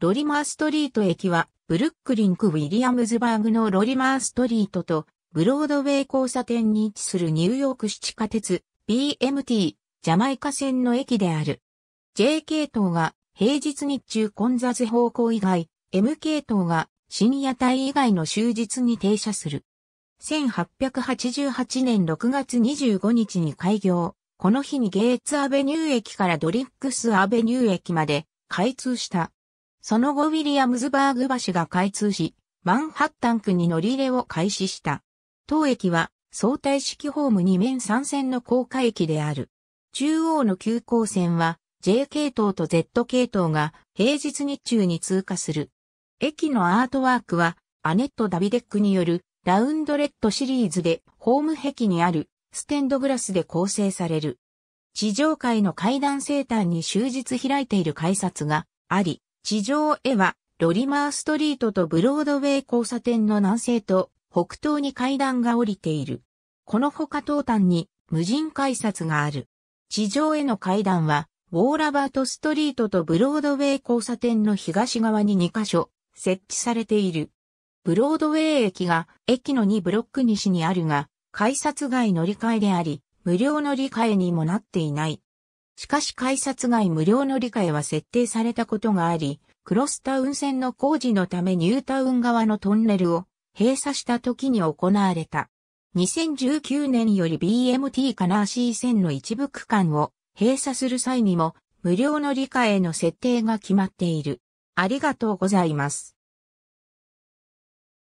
ロリマーストリート駅は、ブルックリンク・ウィリアムズバーグのロリマーストリートと、ブロードウェイ交差点に位置するニューヨーク市地下鉄、BMT、ジャマイカ線の駅である。J 系統が平日日中混雑方向以外、M 系統が深夜帯以外の終日に停車する。1888年6月25日に開業。この日にゲーツアベニュー駅からドリックスアベニュー駅まで開通した。その後ウィリアムズバーグ橋が開通し、マンハッタン区に乗り入れを開始した。当駅は相対式ホーム2面3線の高架駅である。中央の急行線は J 系統と Z 系統が平日日中に通過する。駅のアートワークはアネット・ダビデックによるラウンドレッドシリーズでホーム壁にあるステンドグラスで構成される。地上階の階段生誕に終日開いている改札があり、地上絵は、ロリマーストリートとブロードウェイ交差点の南西と北東に階段が降りている。このほか東端に無人改札がある。地上への階段は、ウォーラバートストリートとブロードウェイ交差点の東側に2カ所設置されている。ブロードウェイ駅が駅の2ブロック西にあるが、改札外乗り換えであり、無料乗り換えにもなっていない。しかし改札外無料の理解は設定されたことがあり、クロスタウン線の工事のためニュータウン側のトンネルを閉鎖した時に行われた。2019年より BMT カナーシー線の一部区間を閉鎖する際にも無料の理解への設定が決まっている。ありがとうございます。